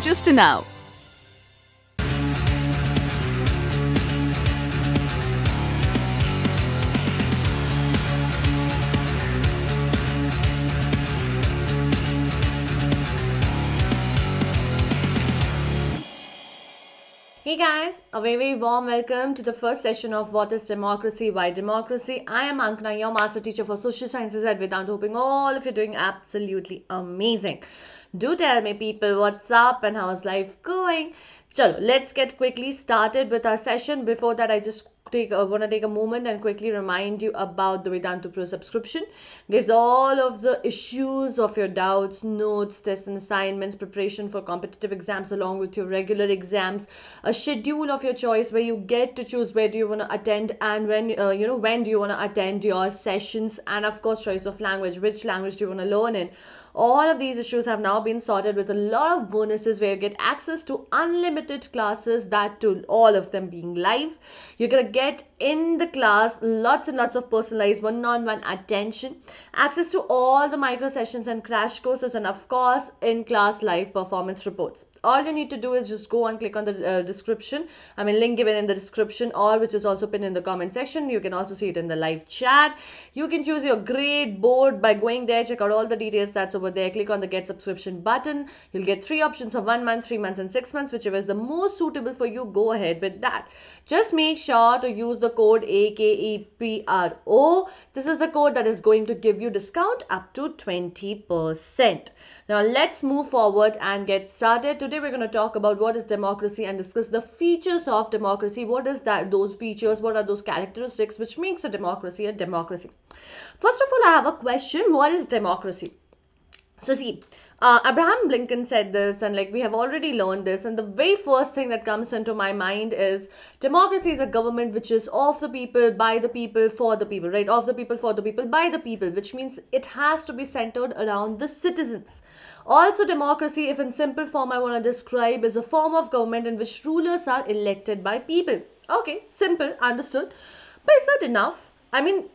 Just now. Hey guys, a very, very warm welcome to the first session of What is Democracy, Why Democracy. I am Ankna, your master teacher for social sciences at Vedanta, hoping all of you are doing absolutely amazing. Do tell me, people, what's up and how's life going? Chalo, let's get quickly started with our session. Before that, I just take uh, want to take a moment and quickly remind you about the Vedanta Pro subscription. There's all of the issues of your doubts, notes, tests and assignments, preparation for competitive exams along with your regular exams, a schedule of your choice where you get to choose where do you want to attend and when uh, you know when do you want to attend your sessions and of course choice of language, which language do you want to learn in all of these issues have now been sorted with a lot of bonuses where you get access to unlimited classes that to all of them being live you're going to get in the class lots and lots of personalized one-on-one attention access to all the micro sessions and crash courses and of course in class live performance reports all you need to do is just go and click on the uh, description i mean link given in the description or which is also pinned in the comment section you can also see it in the live chat you can choose your grade board by going there check out all the details that's over there click on the get subscription button you'll get three options of one month three months and six months whichever is the most suitable for you go ahead with that just make sure to use the code akepro this is the code that is going to give you discount up to 20 percent now let's move forward and get started. Today we're going to talk about what is democracy and discuss the features of democracy. What is that those features? What are those characteristics which makes a democracy a democracy? First of all, I have a question. What is democracy? So see, uh, Abraham Lincoln said this, and like we have already learned this. And the very first thing that comes into my mind is democracy is a government which is of the people, by the people, for the people, right? Of the people, for the people, by the people, which means it has to be centered around the citizens. Also, democracy, if in simple form, I want to describe is a form of government in which rulers are elected by people. Okay, simple, understood. But is that enough? I mean,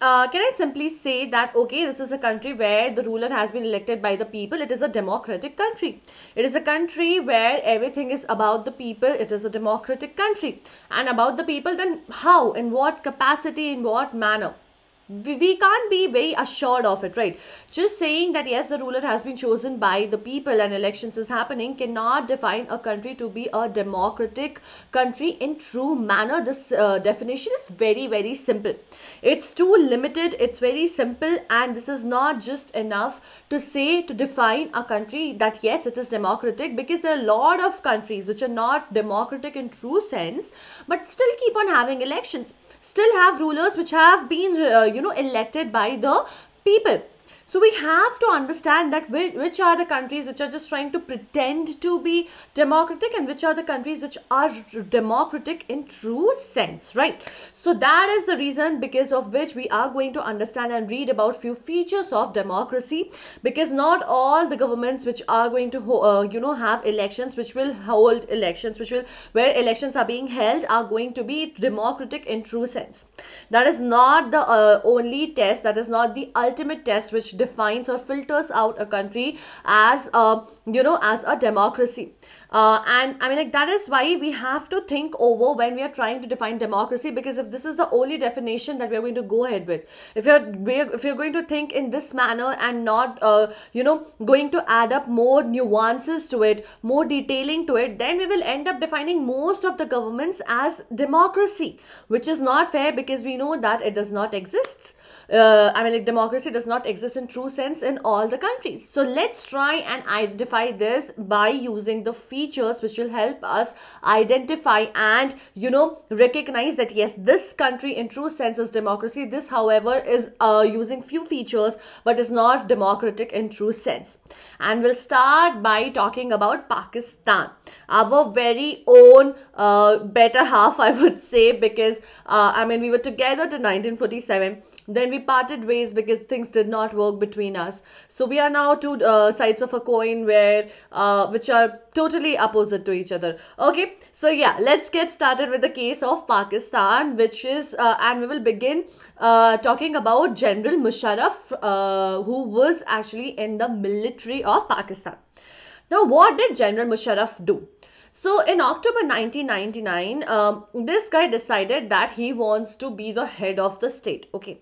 uh, can I simply say that, okay, this is a country where the ruler has been elected by the people. It is a democratic country. It is a country where everything is about the people. It is a democratic country. And about the people, then how, in what capacity, in what manner? we can't be very assured of it, right? Just saying that yes, the ruler has been chosen by the people and elections is happening cannot define a country to be a democratic country in true manner. This uh, definition is very, very simple. It's too limited, it's very simple, and this is not just enough to say to define a country that yes, it is democratic because there are a lot of countries which are not democratic in true sense but still keep on having elections still have rulers which have been, uh, you know, elected by the people. So we have to understand that which are the countries which are just trying to pretend to be democratic and which are the countries which are democratic in true sense, right? So that is the reason because of which we are going to understand and read about few features of democracy because not all the governments which are going to, uh, you know, have elections, which will hold elections, which will, where elections are being held are going to be democratic in true sense. That is not the uh, only test, that is not the ultimate test which defines or filters out a country as a um, you know as a democracy uh, and i mean like that is why we have to think over when we are trying to define democracy because if this is the only definition that we're going to go ahead with if you're if you're going to think in this manner and not uh, you know going to add up more nuances to it more detailing to it then we will end up defining most of the governments as democracy which is not fair because we know that it does not exist uh, I mean, like democracy does not exist in true sense in all the countries. So let's try and identify this by using the features which will help us identify and, you know, recognize that yes, this country in true sense is democracy. This, however, is uh, using few features but is not democratic in true sense. And we'll start by talking about Pakistan, our very own uh, better half, I would say, because uh, I mean, we were together to 1947 then we parted ways because things did not work between us. So we are now two uh, sides of a coin where uh, which are totally opposite to each other. Okay, so yeah, let's get started with the case of Pakistan, which is uh, and we will begin uh, talking about General Musharraf, uh, who was actually in the military of Pakistan. Now, what did General Musharraf do? So in October 1999, um, this guy decided that he wants to be the head of the state. Okay.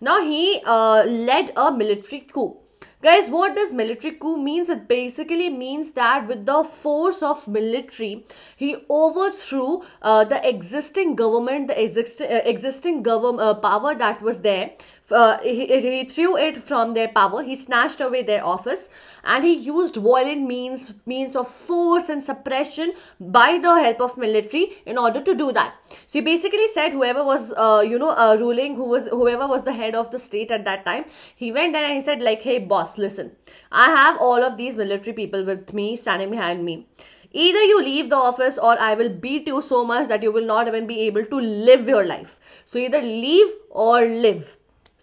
Now he uh, led a military coup. Guys, what does military coup means? It basically means that with the force of military, he overthrew uh, the existing government, the exist, uh, existing government uh, power that was there, uh, he, he, threw it from their power he snatched away their office and he used violent means means of force and suppression by the help of military in order to do that so he basically said whoever was uh, you know uh, ruling who was whoever was the head of the state at that time he went there and he said like hey boss listen i have all of these military people with me standing behind me either you leave the office or i will beat you so much that you will not even be able to live your life so either leave or live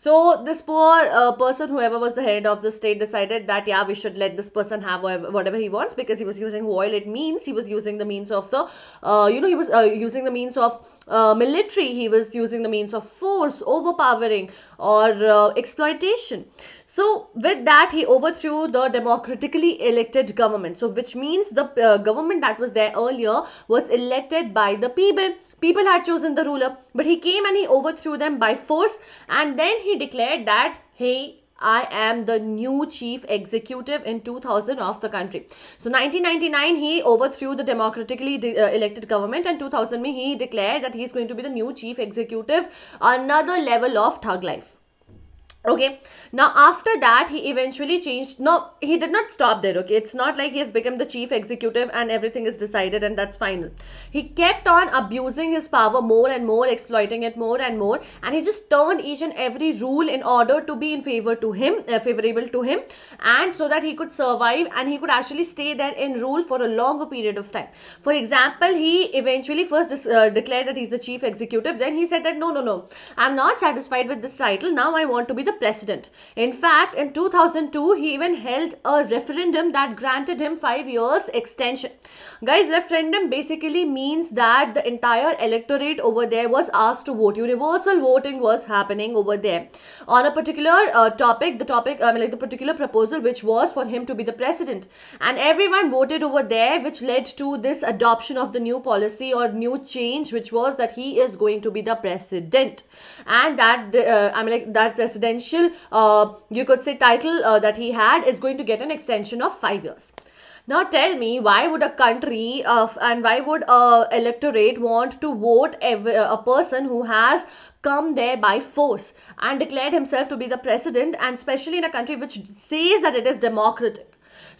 so this poor uh, person, whoever was the head of the state, decided that yeah, we should let this person have whatever he wants because he was using oil. It means he was using the means of the, uh, you know, he was uh, using the means of uh, military. He was using the means of force, overpowering or uh, exploitation. So with that, he overthrew the democratically elected government. So which means the uh, government that was there earlier was elected by the people People had chosen the ruler, but he came and he overthrew them by force. And then he declared that, hey, I am the new chief executive in 2000 of the country. So 1999 he overthrew the democratically de uh, elected government and 2000 he declared that he is going to be the new chief executive. Another level of thug life okay now after that he eventually changed no he did not stop there okay it's not like he has become the chief executive and everything is decided and that's final he kept on abusing his power more and more exploiting it more and more and he just turned each and every rule in order to be in favor to him uh, favorable to him and so that he could survive and he could actually stay there in rule for a longer period of time for example he eventually first uh, declared that he's the chief executive then he said that no no no i'm not satisfied with this title now i want to be the the president. In fact, in 2002, he even held a referendum that granted him five years extension. Guys, referendum basically means that the entire electorate over there was asked to vote. Universal voting was happening over there on a particular uh, topic, the topic, I mean, like the particular proposal which was for him to be the president. And everyone voted over there, which led to this adoption of the new policy or new change, which was that he is going to be the president. And that, uh, I mean, like that president presidential, uh, you could say, title uh, that he had is going to get an extension of five years. Now tell me, why would a country of, uh, and why would a electorate want to vote uh, a person who has come there by force and declared himself to be the president, and especially in a country which says that it is democratic?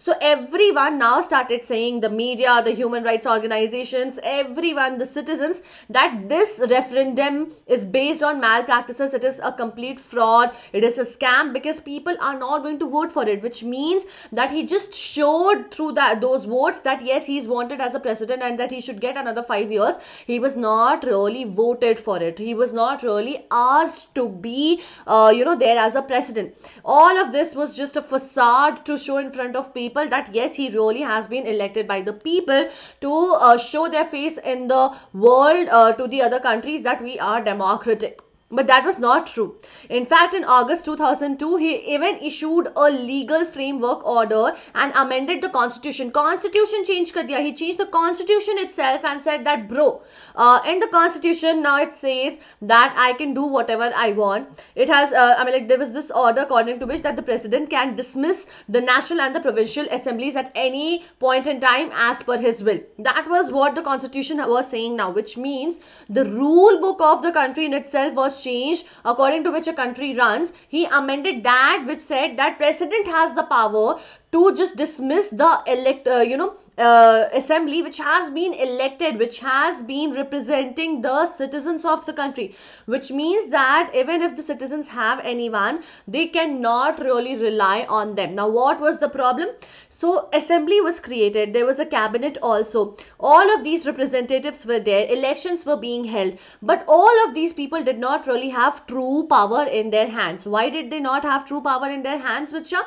So everyone now started saying the media, the human rights organizations, everyone, the citizens, that this referendum is based on malpractices. It is a complete fraud. It is a scam because people are not going to vote for it, which means that he just showed through that those votes that yes, he is wanted as a president and that he should get another five years. He was not really voted for it. He was not really asked to be, uh, you know, there as a president. All of this was just a facade to show in front of people people that yes, he really has been elected by the people to uh, show their face in the world uh, to the other countries that we are democratic. But that was not true. In fact, in August 2002, he even issued a legal framework order and amended the constitution. Constitution changed kar diya. He changed the constitution itself and said that, bro, uh, in the constitution now it says that I can do whatever I want. It has, uh, I mean, like there was this order according to which that the president can dismiss the national and the provincial assemblies at any point in time as per his will. That was what the constitution was saying now, which means the rule book of the country in itself was changed according to which a country runs, he amended that which said that president has the power to just dismiss the elect, uh, you know, uh, assembly which has been elected which has been representing the citizens of the country which means that even if the citizens have anyone they cannot really rely on them now what was the problem so assembly was created there was a cabinet also all of these representatives were there elections were being held but all of these people did not really have true power in their hands why did they not have true power in their hands Vichya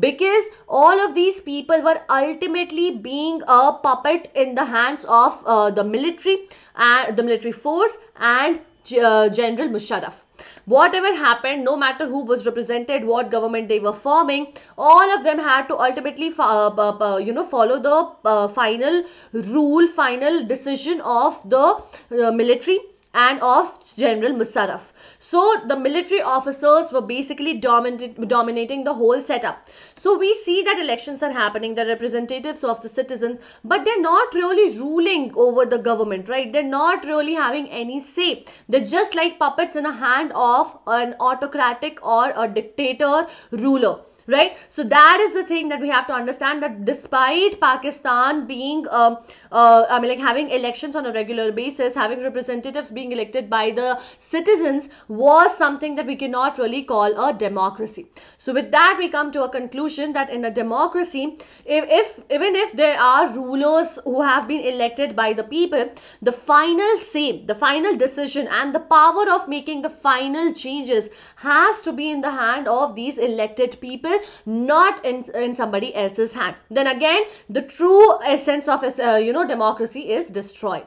because all of these people were ultimately being a puppet in the hands of uh, the military and uh, the military force and uh, General Musharraf. Whatever happened, no matter who was represented, what government they were forming, all of them had to ultimately, uh, you know, follow the uh, final rule, final decision of the uh, military and of General Musarraf. So the military officers were basically dominating the whole setup. So we see that elections are happening, the representatives of the citizens, but they're not really ruling over the government, right? They're not really having any say. They're just like puppets in a hand of an autocratic or a dictator ruler right so that is the thing that we have to understand that despite pakistan being uh, uh, i mean like having elections on a regular basis having representatives being elected by the citizens was something that we cannot really call a democracy so with that we come to a conclusion that in a democracy if, if even if there are rulers who have been elected by the people the final say the final decision and the power of making the final changes has to be in the hand of these elected people not in, in somebody else's hand. Then again, the true essence of, uh, you know, democracy is destroyed.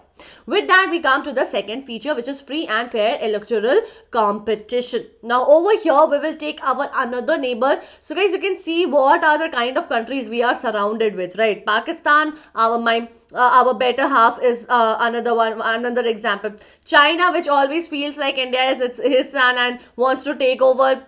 With that, we come to the second feature, which is free and fair electoral competition. Now, over here, we will take our another neighbor. So, guys, you can see what are the kind of countries we are surrounded with, right? Pakistan, our my, uh, our better half is uh, another one, another example. China, which always feels like India is its his son and wants to take over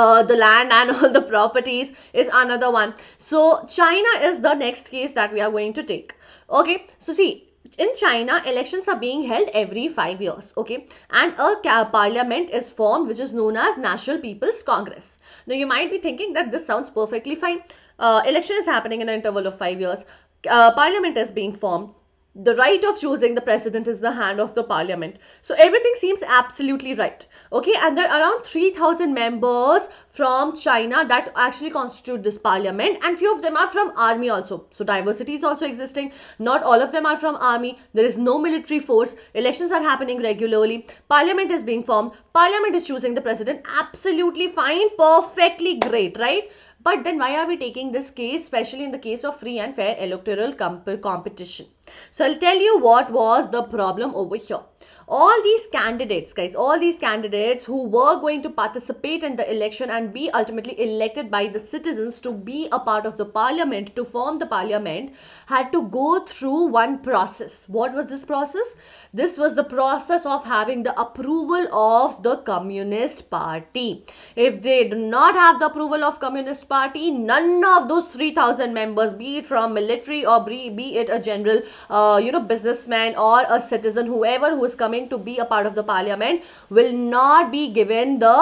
uh, the land and all the properties is another one. So China is the next case that we are going to take. Okay, so see, in China, elections are being held every five years, okay? And a parliament is formed, which is known as National People's Congress. Now, you might be thinking that this sounds perfectly fine. Uh, election is happening in an interval of five years. Uh, parliament is being formed. The right of choosing the president is the hand of the parliament. So, everything seems absolutely right okay and there are around 3000 members from china that actually constitute this parliament and few of them are from army also so diversity is also existing not all of them are from army there is no military force elections are happening regularly parliament is being formed parliament is choosing the president absolutely fine perfectly great right but then why are we taking this case especially in the case of free and fair electoral comp competition so I'll tell you what was the problem over here. All these candidates, guys, all these candidates who were going to participate in the election and be ultimately elected by the citizens to be a part of the parliament, to form the parliament, had to go through one process. What was this process? This was the process of having the approval of the Communist Party. If they do not have the approval of Communist Party, none of those 3,000 members, be it from military or be it a general, uh, you know businessman or a citizen whoever who is coming to be a part of the parliament will not be given the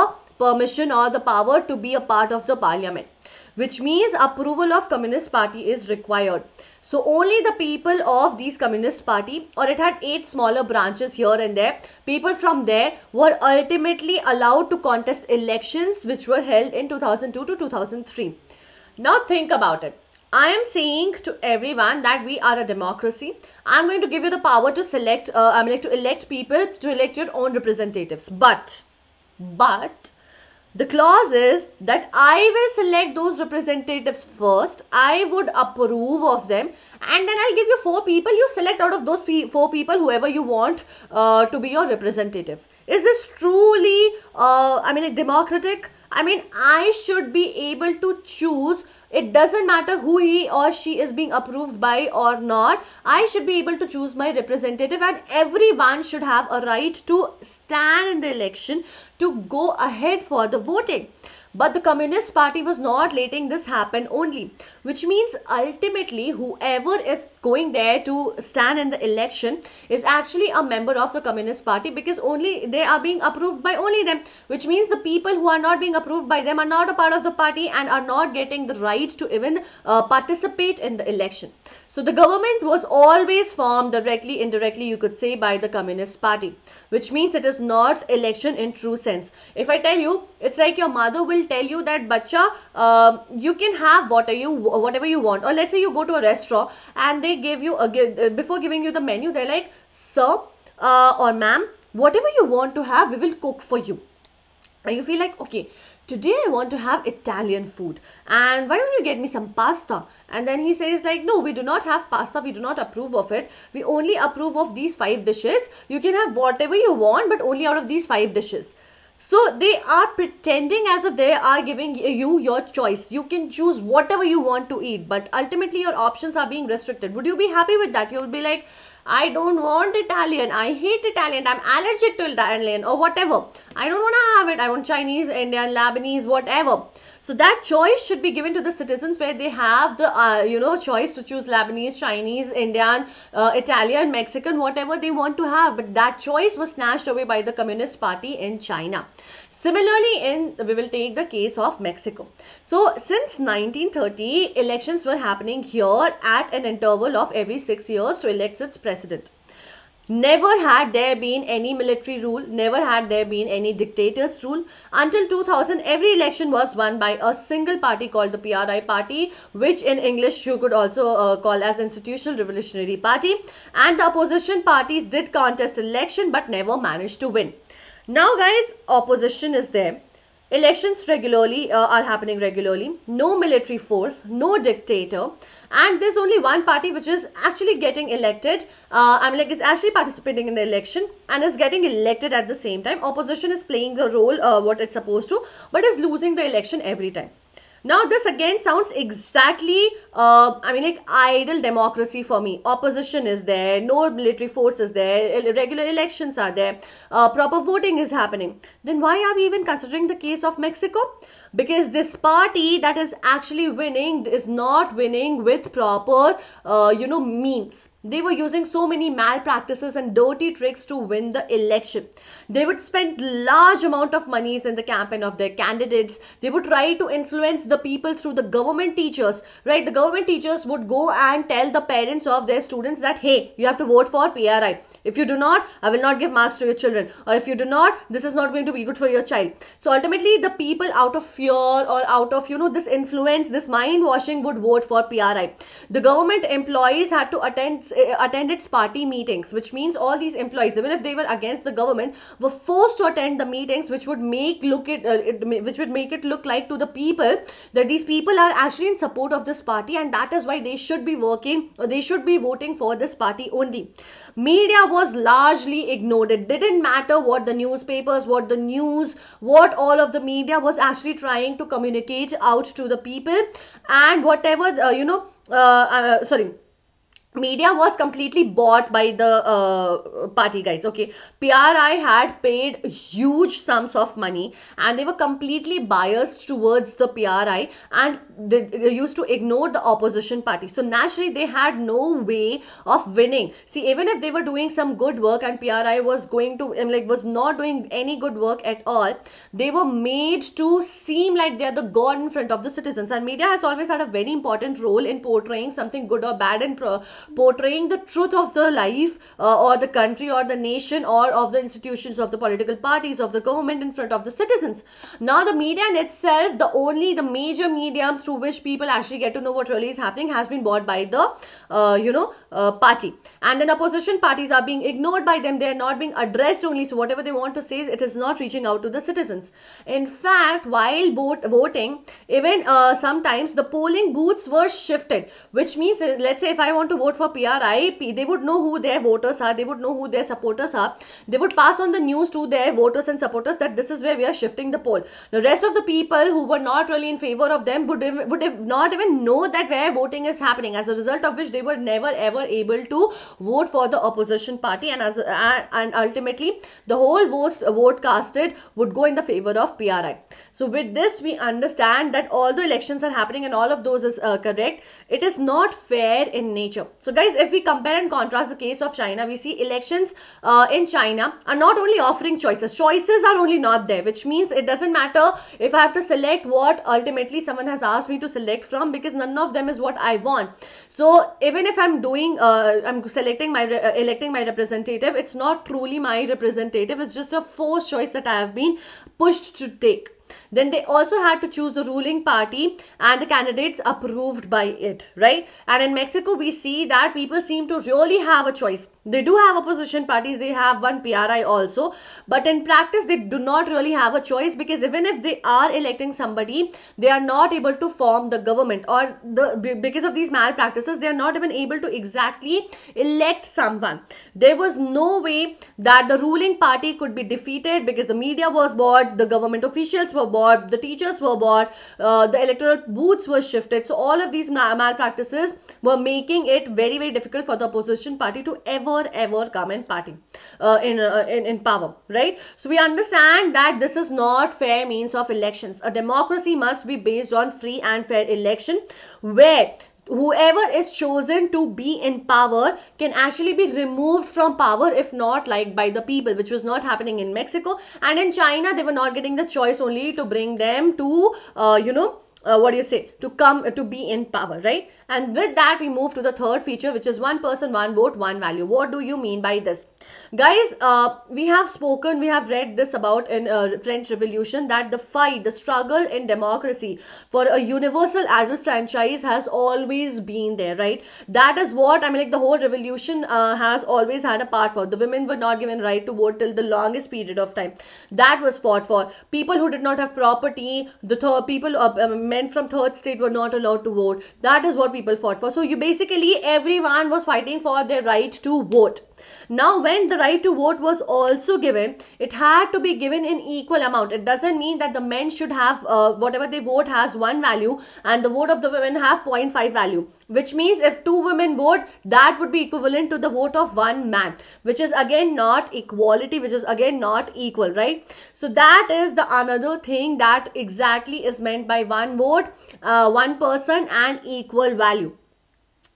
permission or the power to be a part of the parliament which means approval of communist party is required so only the people of these communist party or it had eight smaller branches here and there people from there were ultimately allowed to contest elections which were held in 2002 to 2003 now think about it I am saying to everyone that we are a democracy. I'm going to give you the power to select, uh, I'm like to elect people, to elect your own representatives. But, but, the clause is that I will select those representatives first. I would approve of them. And then I'll give you four people. You select out of those four people whoever you want uh, to be your representative. Is this truly, uh, I mean, like democratic? I mean, I should be able to choose it doesn't matter who he or she is being approved by or not i should be able to choose my representative and everyone should have a right to stand in the election to go ahead for the voting but the Communist Party was not letting this happen only, which means ultimately whoever is going there to stand in the election is actually a member of the Communist Party because only they are being approved by only them, which means the people who are not being approved by them are not a part of the party and are not getting the right to even uh, participate in the election. So the government was always formed directly, indirectly, you could say, by the Communist Party, which means it is not election in true sense. If I tell you, it's like your mother will tell you that, Bacha, uh, um, you can have whatever you, whatever you want. Or let's say you go to a restaurant and they give you, a, uh, before giving you the menu, they're like, sir uh, or ma'am, whatever you want to have, we will cook for you. And you feel like, okay, today I want to have Italian food and why don't you get me some pasta? And then he says like, no, we do not have pasta. We do not approve of it. We only approve of these five dishes. You can have whatever you want, but only out of these five dishes. So they are pretending as if they are giving you your choice. You can choose whatever you want to eat, but ultimately your options are being restricted. Would you be happy with that? You'll be like, I don't want Italian. I hate Italian. I'm allergic to Italian or whatever. I don't want to have it. I want Chinese, Indian, Lebanese, whatever. So that choice should be given to the citizens where they have the, uh, you know, choice to choose Lebanese, Chinese, Indian, uh, Italian, Mexican, whatever they want to have. But that choice was snatched away by the Communist Party in China. Similarly, in we will take the case of Mexico. So since 1930, elections were happening here at an interval of every six years to elect its president. Never had there been any military rule, never had there been any dictators rule. Until 2000, every election was won by a single party called the PRI party, which in English you could also uh, call as Institutional Revolutionary Party. And the opposition parties did contest election but never managed to win. Now guys, opposition is there Elections regularly uh, are happening regularly. No military force, no dictator. And there's only one party which is actually getting elected. Uh, I mean, like, is actually participating in the election and is getting elected at the same time. Opposition is playing the role uh, what it's supposed to, but is losing the election every time. Now this again sounds exactly, uh, I mean like idle democracy for me. Opposition is there, no military force is there, regular elections are there, uh, proper voting is happening. Then why are we even considering the case of Mexico? because this party that is actually winning is not winning with proper uh, you know means they were using so many malpractices and dirty tricks to win the election they would spend large amount of monies in the campaign of their candidates they would try to influence the people through the government teachers right the government teachers would go and tell the parents of their students that hey you have to vote for pri if you do not i will not give marks to your children or if you do not this is not going to be good for your child so ultimately the people out of fear or out of, you know, this influence, this mind washing would vote for PRI. The government employees had to attend, eh, attend its party meetings, which means all these employees, even if they were against the government, were forced to attend the meetings, which would make look it, uh, it which would make it look like to the people that these people are actually in support of this party and that is why they should be working or they should be voting for this party only. Media was largely ignored. It didn't matter what the newspapers, what the news, what all of the media was actually trying trying to communicate out to the people and whatever uh, you know uh, uh sorry media was completely bought by the uh, party guys okay pri had paid huge sums of money and they were completely biased towards the pri and they, used to ignore the opposition party so naturally they had no way of winning see even if they were doing some good work and pri was going to I mean, like was not doing any good work at all they were made to seem like they are the god in front of the citizens and media has always had a very important role in portraying something good or bad and pro portraying the truth of the life uh, or the country or the nation or of the institutions of the political parties of the government in front of the citizens now the media in itself the only the major mediums through which people actually get to know what really is happening has been bought by the uh, you know uh, party and then opposition parties are being ignored by them they are not being addressed only so whatever they want to say it is not reaching out to the citizens in fact while vote, voting even uh, sometimes the polling booths were shifted which means uh, let's say if i want to vote vote for PRI, they would know who their voters are, they would know who their supporters are. They would pass on the news to their voters and supporters that this is where we are shifting the poll. The rest of the people who were not really in favor of them would, would not even know that where voting is happening, as a result of which they were never ever able to vote for the opposition party and as and, uh, and ultimately the whole vote, vote casted would go in the favor of PRI. So with this we understand that all the elections are happening and all of those is uh, correct. It is not fair in nature. So guys, if we compare and contrast the case of China, we see elections uh, in China are not only offering choices. Choices are only not there, which means it doesn't matter if I have to select what ultimately someone has asked me to select from because none of them is what I want. So even if I'm doing, uh, I'm selecting my, uh, electing my representative, it's not truly my representative. It's just a forced choice that I have been pushed to take then they also had to choose the ruling party and the candidates approved by it, right? And in Mexico, we see that people seem to really have a choice. They do have opposition parties, they have one PRI also, but in practice, they do not really have a choice because even if they are electing somebody, they are not able to form the government or the because of these malpractices, they are not even able to exactly elect someone. There was no way that the ruling party could be defeated because the media was bored, the government officials were bored bought, the teachers were bought, uh, the electoral booths were shifted. So all of these mal malpractices were making it very, very difficult for the opposition party to ever, ever come in party, uh, in, uh, in, in power, right? So we understand that this is not fair means of elections. A democracy must be based on free and fair election where whoever is chosen to be in power can actually be removed from power if not like by the people which was not happening in mexico and in china they were not getting the choice only to bring them to uh, you know uh, what do you say to come uh, to be in power right and with that we move to the third feature which is one person one vote one value what do you mean by this guys uh, we have spoken we have read this about in uh, french revolution that the fight the struggle in democracy for a universal adult franchise has always been there right that is what i mean like the whole revolution uh, has always had a part for the women were not given right to vote till the longest period of time that was fought for people who did not have property the third people uh, um, men from third state were not allowed to vote that is what people fought for so you basically everyone was fighting for their right to vote now, when the right to vote was also given, it had to be given in equal amount. It doesn't mean that the men should have uh, whatever they vote has one value and the vote of the women have 0.5 value, which means if two women vote, that would be equivalent to the vote of one man, which is again not equality, which is again not equal, right? So that is the another thing that exactly is meant by one vote, uh, one person and equal value.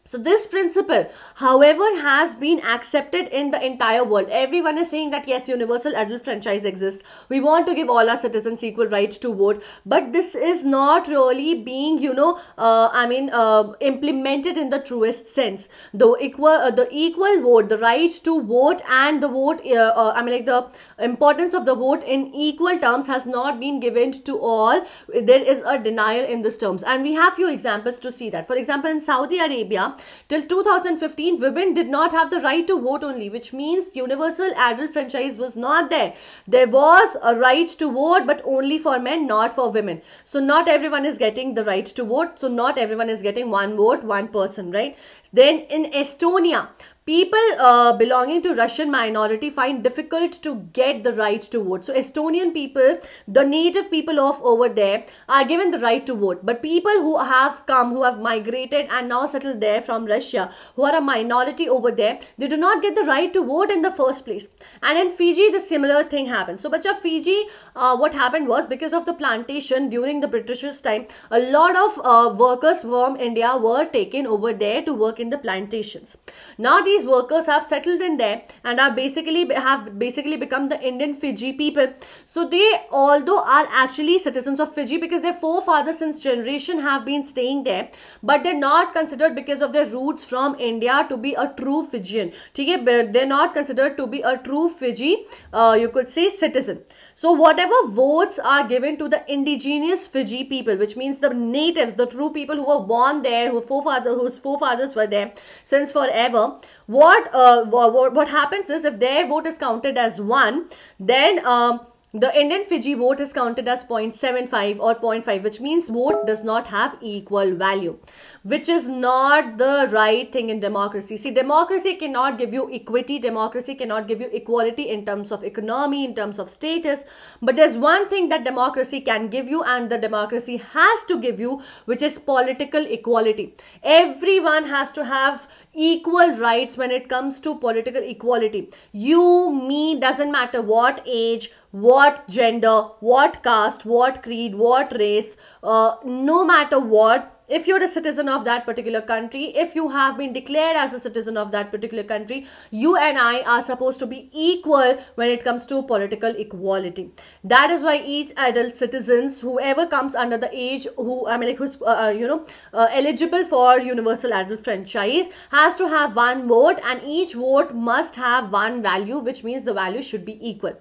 So this principle, however, has been accepted in the entire world. Everyone is saying that yes, universal adult franchise exists. We want to give all our citizens equal right to vote, but this is not really being, you know, uh, I mean, uh, implemented in the truest sense. The equal, uh, the equal vote, the right to vote, and the vote, uh, uh, I mean, like the importance of the vote in equal terms has not been given to all. There is a denial in these terms, and we have few examples to see that. For example, in Saudi Arabia till 2015 women did not have the right to vote only which means universal adult franchise was not there there was a right to vote but only for men not for women so not everyone is getting the right to vote so not everyone is getting one vote one person right then in estonia people uh, belonging to Russian minority find difficult to get the right to vote. So Estonian people, the native people of over there are given the right to vote. But people who have come, who have migrated and now settled there from Russia, who are a minority over there, they do not get the right to vote in the first place. And in Fiji, the similar thing happened. So bacha, Fiji, uh, what happened was because of the plantation during the British's time, a lot of uh, workers from India were taken over there to work in the plantations. Now these these workers have settled in there and are basically have basically become the Indian Fiji people. So they although are actually citizens of Fiji because their forefathers since generation have been staying there but they're not considered because of their roots from India to be a true Fijian. Okay? They're not considered to be a true Fiji uh, you could say citizen. So whatever votes are given to the indigenous Fiji people, which means the natives, the true people who were born there, who whose forefathers were there since forever, what, uh, what, what happens is if their vote is counted as one, then... Um, the Indian Fiji vote is counted as 0.75 or 0.5 which means vote does not have equal value which is not the right thing in democracy. See democracy cannot give you equity, democracy cannot give you equality in terms of economy, in terms of status but there's one thing that democracy can give you and the democracy has to give you which is political equality. Everyone has to have equal rights when it comes to political equality. You, me, doesn't matter what age, what gender, what caste, what creed, what race, uh, no matter what, if you're a citizen of that particular country if you have been declared as a citizen of that particular country you and i are supposed to be equal when it comes to political equality that is why each adult citizens whoever comes under the age who i mean like who's uh, uh, you know uh, eligible for universal adult franchise has to have one vote and each vote must have one value which means the value should be equal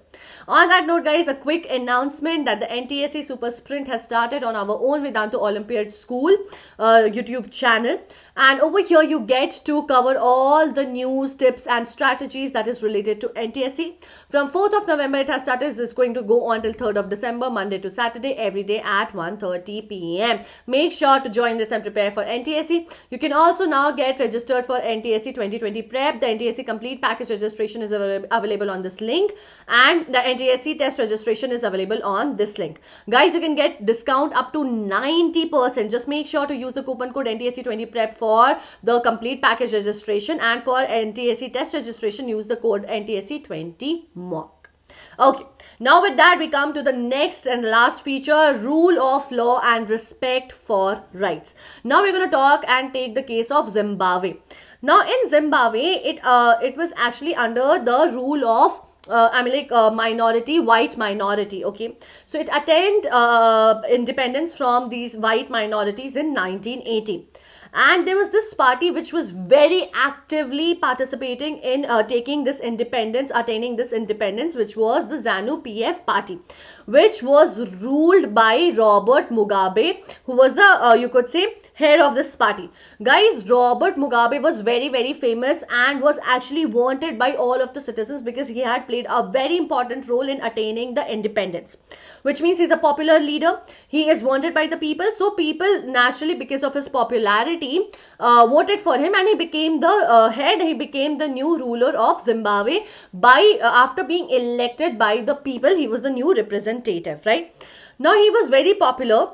on that note guys a quick announcement that the ntsc super sprint has started on our own Vedanta olympiad school uh, YouTube channel. And over here, you get to cover all the news, tips and strategies that is related to NTSC. From 4th of November, it has started. It's going to go on till 3rd of December, Monday to Saturday, every day at 1.30 p.m. Make sure to join this and prepare for NTSC. You can also now get registered for NTSC 2020 prep. The NTSC complete package registration is available on this link and the NTSC test registration is available on this link. Guys, you can get discount up to 90%. Just make sure sure to use the coupon code NTSC20PREP for the complete package registration and for NTSC test registration use the code NTSC20MOCK. Okay, now with that we come to the next and last feature rule of law and respect for rights. Now we're going to talk and take the case of Zimbabwe. Now in Zimbabwe, it uh, it was actually under the rule of uh, I mean like uh, minority, white minority, okay. So it attained uh, independence from these white minorities in 1980. And there was this party which was very actively participating in uh, taking this independence, attaining this independence, which was the ZANU-PF party, which was ruled by Robert Mugabe, who was the, uh, you could say, head of this party. Guys, Robert Mugabe was very, very famous and was actually wanted by all of the citizens because he had played a very important role in attaining the independence, which means he's a popular leader. He is wanted by the people. So people naturally, because of his popularity, uh, voted for him and he became the uh, head. He became the new ruler of Zimbabwe by uh, after being elected by the people. He was the new representative, right? Now he was very popular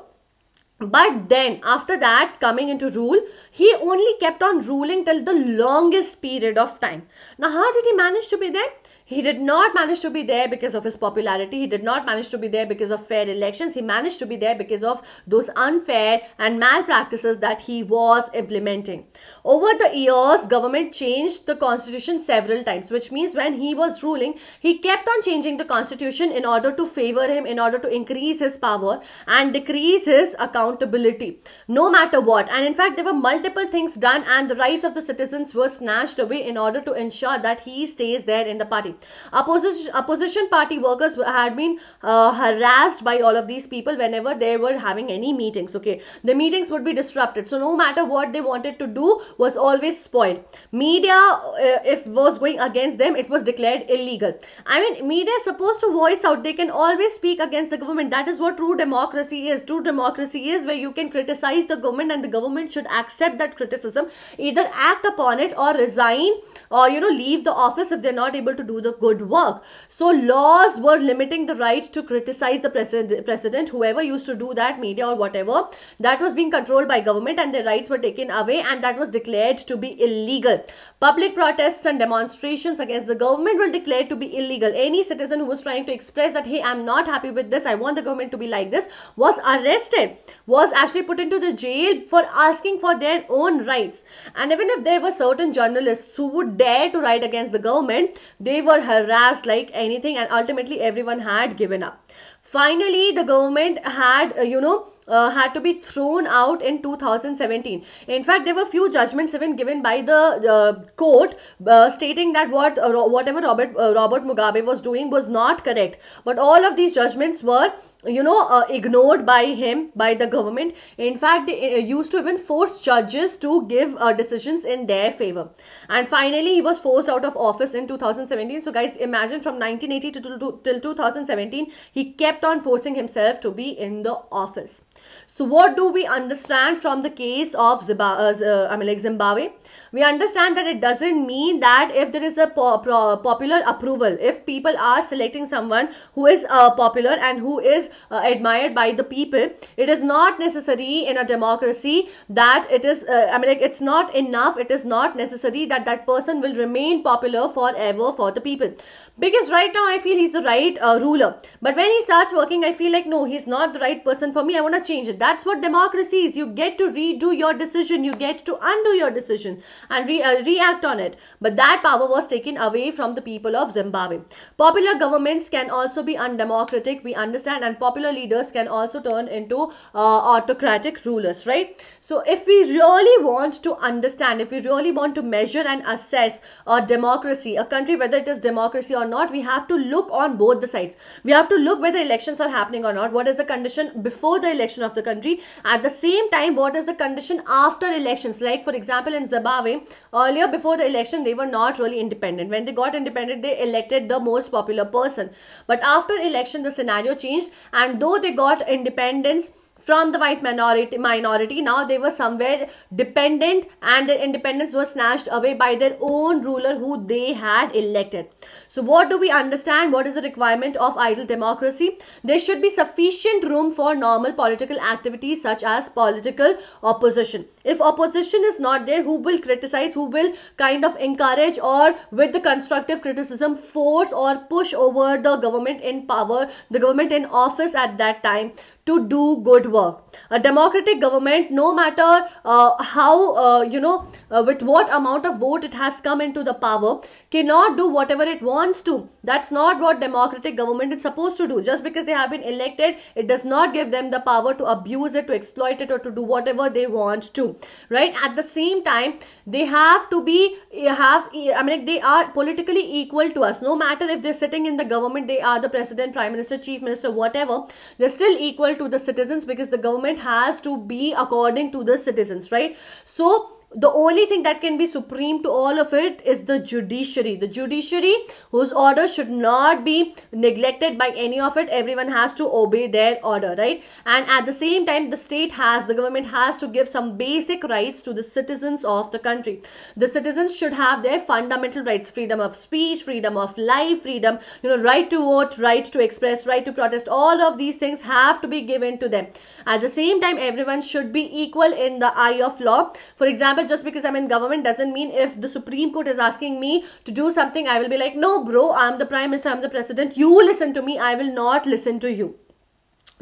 but then after that coming into rule he only kept on ruling till the longest period of time now how did he manage to be there he did not manage to be there because of his popularity. He did not manage to be there because of fair elections. He managed to be there because of those unfair and malpractices that he was implementing. Over the years, government changed the constitution several times, which means when he was ruling, he kept on changing the constitution in order to favor him, in order to increase his power and decrease his accountability, no matter what. And in fact, there were multiple things done and the rights of the citizens were snatched away in order to ensure that he stays there in the party. Opposition, opposition party workers had been uh, harassed by all of these people whenever they were having any meetings. Okay, the meetings would be disrupted. So no matter what they wanted to do was always spoiled. Media, uh, if was going against them, it was declared illegal. I mean, media is supposed to voice out. They can always speak against the government. That is what true democracy is. True democracy is where you can criticize the government and the government should accept that criticism, either act upon it or resign or, you know, leave the office if they're not able to do the good work. So laws were limiting the right to criticize the president. president, whoever used to do that, media or whatever, that was being controlled by government and their rights were taken away and that was declared to be illegal. Public protests and demonstrations against the government were declared to be illegal. Any citizen who was trying to express that, hey, I'm not happy with this, I want the government to be like this, was arrested, was actually put into the jail for asking for their own rights. And even if there were certain journalists who would dare to write against the government, they were were harassed like anything and ultimately everyone had given up finally the government had uh, you know uh, had to be thrown out in 2017 in fact there were few judgments even given by the uh, court uh, stating that what uh, whatever robert uh, robert mugabe was doing was not correct but all of these judgments were you know uh, ignored by him by the government in fact they uh, used to even force judges to give uh, decisions in their favor and finally he was forced out of office in 2017 so guys imagine from 1980 to, to, to till 2017 he kept on forcing himself to be in the office so what do we understand from the case of Zimbabwe, uh, uh, I mean like Zimbabwe? We understand that it doesn't mean that if there is a po popular approval, if people are selecting someone who is uh, popular and who is uh, admired by the people, it is not necessary in a democracy that it is, uh, I mean like it's not enough, it is not necessary that that person will remain popular forever for the people. Because right now I feel he's the right uh, ruler. But when he starts working, I feel like no, he's not the right person for me. I want to change change it. That's what democracy is. You get to redo your decision. You get to undo your decision and re uh, react on it. But that power was taken away from the people of Zimbabwe. Popular governments can also be undemocratic. We understand and popular leaders can also turn into uh, autocratic rulers, right? So if we really want to understand, if we really want to measure and assess a democracy, a country, whether it is democracy or not, we have to look on both the sides. We have to look whether elections are happening or not. What is the condition before the election of of the country. At the same time, what is the condition after elections? Like, for example, in Zimbabwe, earlier before the election, they were not really independent. When they got independent, they elected the most popular person. But after election, the scenario changed, and though they got independence, from the white minority minority now they were somewhere dependent and their independence was snatched away by their own ruler who they had elected so what do we understand what is the requirement of ideal democracy there should be sufficient room for normal political activities such as political opposition if opposition is not there who will criticize who will kind of encourage or with the constructive criticism force or push over the government in power the government in office at that time to do good work a democratic government no matter uh, how uh, you know uh, with what amount of vote it has come into the power cannot do whatever it wants to that's not what democratic government is supposed to do just because they have been elected it does not give them the power to abuse it to exploit it or to do whatever they want to right at the same time they have to be have i mean they are politically equal to us no matter if they're sitting in the government they are the president prime minister chief minister whatever they're still equal to the citizens because the government government has to be according to the citizens right so the only thing that can be supreme to all of it is the judiciary the judiciary whose order should not be neglected by any of it everyone has to obey their order right and at the same time the state has the government has to give some basic rights to the citizens of the country the citizens should have their fundamental rights freedom of speech freedom of life freedom you know right to vote right to express right to protest all of these things have to be given to them at the same time everyone should be equal in the eye of law for example but just because I'm in government doesn't mean if the Supreme Court is asking me to do something, I will be like, no, bro, I'm the Prime Minister, I'm the President. You listen to me. I will not listen to you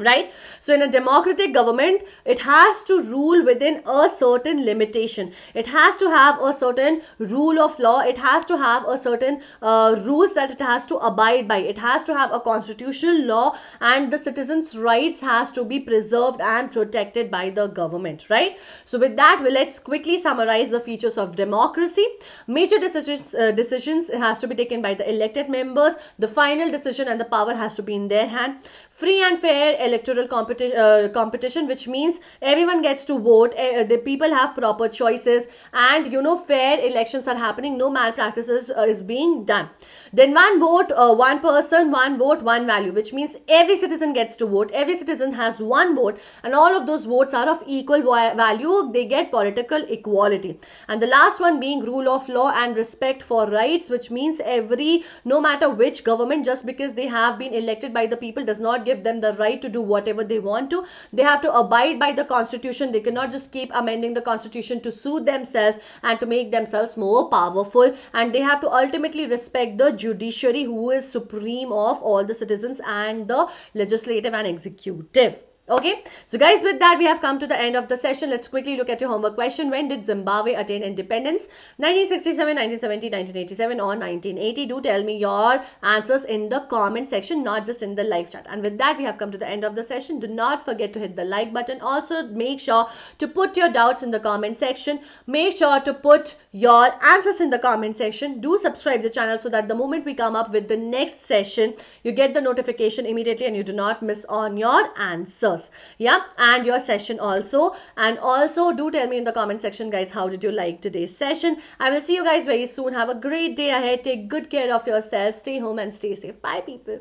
right so in a democratic government it has to rule within a certain limitation it has to have a certain rule of law it has to have a certain uh, rules that it has to abide by it has to have a constitutional law and the citizens rights has to be preserved and protected by the government right so with that we let's quickly summarize the features of democracy major decisions uh, decisions has to be taken by the elected members the final decision and the power has to be in their hand free and fair electoral uh, competition which means everyone gets to vote uh, the people have proper choices and you know fair elections are happening no malpractices uh, is being done then one vote, uh, one person, one vote, one value, which means every citizen gets to vote. Every citizen has one vote and all of those votes are of equal value. They get political equality. And the last one being rule of law and respect for rights, which means every, no matter which government, just because they have been elected by the people does not give them the right to do whatever they want to. They have to abide by the constitution. They cannot just keep amending the constitution to suit themselves and to make themselves more powerful. And they have to ultimately respect the judiciary who is supreme of all the citizens and the legislative and executive okay so guys with that we have come to the end of the session let's quickly look at your homework question when did zimbabwe attain independence 1967 1970 1987 or 1980 do tell me your answers in the comment section not just in the live chat and with that we have come to the end of the session do not forget to hit the like button also make sure to put your doubts in the comment section make sure to put your answers in the comment section. Do subscribe the channel so that the moment we come up with the next session, you get the notification immediately and you do not miss on your answers. Yeah, and your session also. And also do tell me in the comment section, guys, how did you like today's session? I will see you guys very soon. Have a great day ahead. Take good care of yourself. Stay home and stay safe. Bye, people.